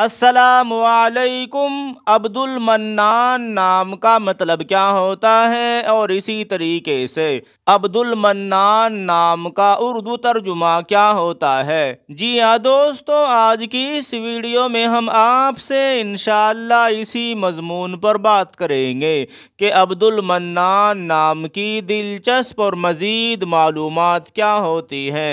असलकुम अब्दुल मन्नान नाम का मतलब क्या होता है और इसी तरीके से अब्दुल मन्नान नाम का उर्दू तर्जुमा क्या होता है जी हाँ दोस्तों आज की इस वीडियो में हम आपसे इन इसी मजमून पर बात करेंगे कि अब्दुल मन्नान नाम की दिलचस्प और मज़ीद मालूम क्या होती हैं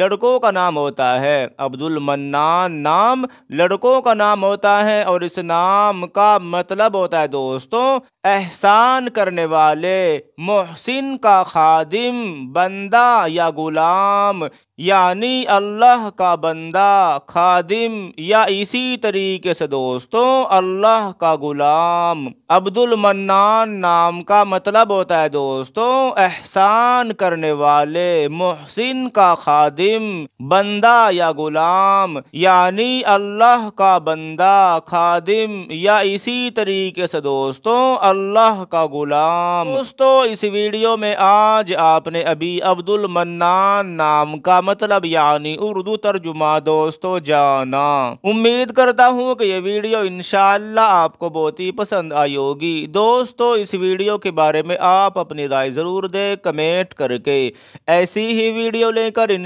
लड़कों का नाम होता है अब्दुल मन्नान नाम लड़कों का नाम होता है और इस नाम का मतलब होता है दोस्तों एहसान करने वाले मोहसिन का खादिम बंदा या गुलाम यानी अल्लाह का बंदा खादिम या इसी तरीके से दोस्तों अल्लाह का गुलाम अब्दुल मन्नान नाम का मतलब होता है दोस्तों एहसान करने वाले मोहसिन का खादिम खादिम बंदा या गुलाम यानी अल्लाह का बंदा खादिम या इसी तरीके से दोस्तों अल्लाह का गुलाम दोस्तों इस वीडियो में आज आपने अभी अब्दुल मन्नान नाम का मतलब यानी उर्दू तर्जुमा दोस्तों जाना उम्मीद करता हूँ कि ये वीडियो इनशाला आपको बहुत ही पसंद आई होगी दोस्तों इस वीडियो के बारे में आप अपनी राय ज़रूर दे कमेंट करके ऐसी ही वीडियो लेकर इन